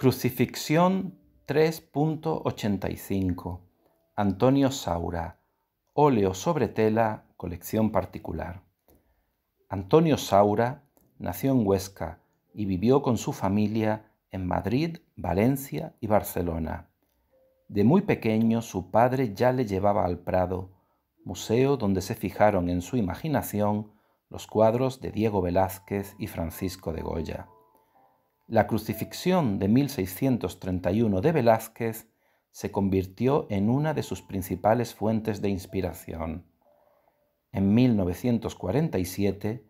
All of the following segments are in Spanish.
Crucifixión 3.85. Antonio Saura. Óleo sobre tela, colección particular. Antonio Saura nació en Huesca y vivió con su familia en Madrid, Valencia y Barcelona. De muy pequeño su padre ya le llevaba al Prado, museo donde se fijaron en su imaginación los cuadros de Diego Velázquez y Francisco de Goya. La crucifixión de 1631 de Velázquez se convirtió en una de sus principales fuentes de inspiración. En 1947,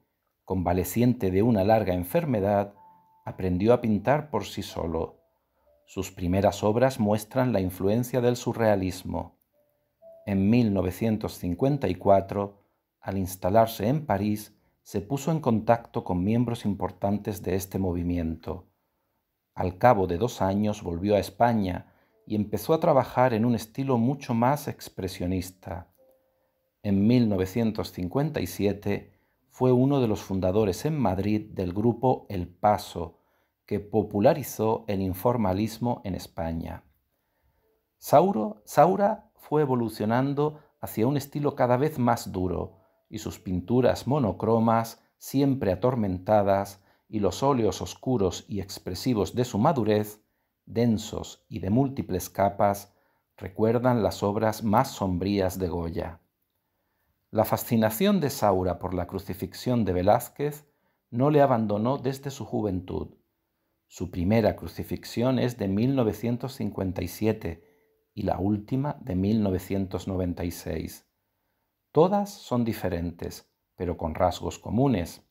convaleciente de una larga enfermedad, aprendió a pintar por sí solo. Sus primeras obras muestran la influencia del surrealismo. En 1954, al instalarse en París, se puso en contacto con miembros importantes de este movimiento. Al cabo de dos años volvió a España y empezó a trabajar en un estilo mucho más expresionista. En 1957 fue uno de los fundadores en Madrid del grupo El Paso, que popularizó el informalismo en España. Saura fue evolucionando hacia un estilo cada vez más duro, y sus pinturas monocromas, siempre atormentadas, y los óleos oscuros y expresivos de su madurez, densos y de múltiples capas, recuerdan las obras más sombrías de Goya. La fascinación de Saura por la crucifixión de Velázquez no le abandonó desde su juventud. Su primera crucifixión es de 1957 y la última de 1996. Todas son diferentes, pero con rasgos comunes.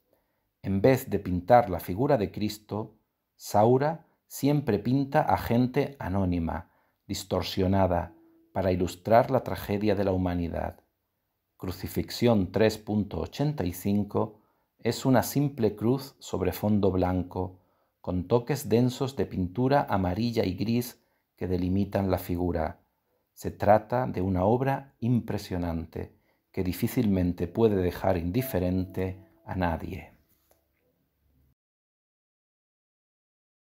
En vez de pintar la figura de Cristo, Saura siempre pinta a gente anónima, distorsionada, para ilustrar la tragedia de la humanidad. Crucifixión 3.85 es una simple cruz sobre fondo blanco, con toques densos de pintura amarilla y gris que delimitan la figura. Se trata de una obra impresionante que difícilmente puede dejar indiferente a nadie.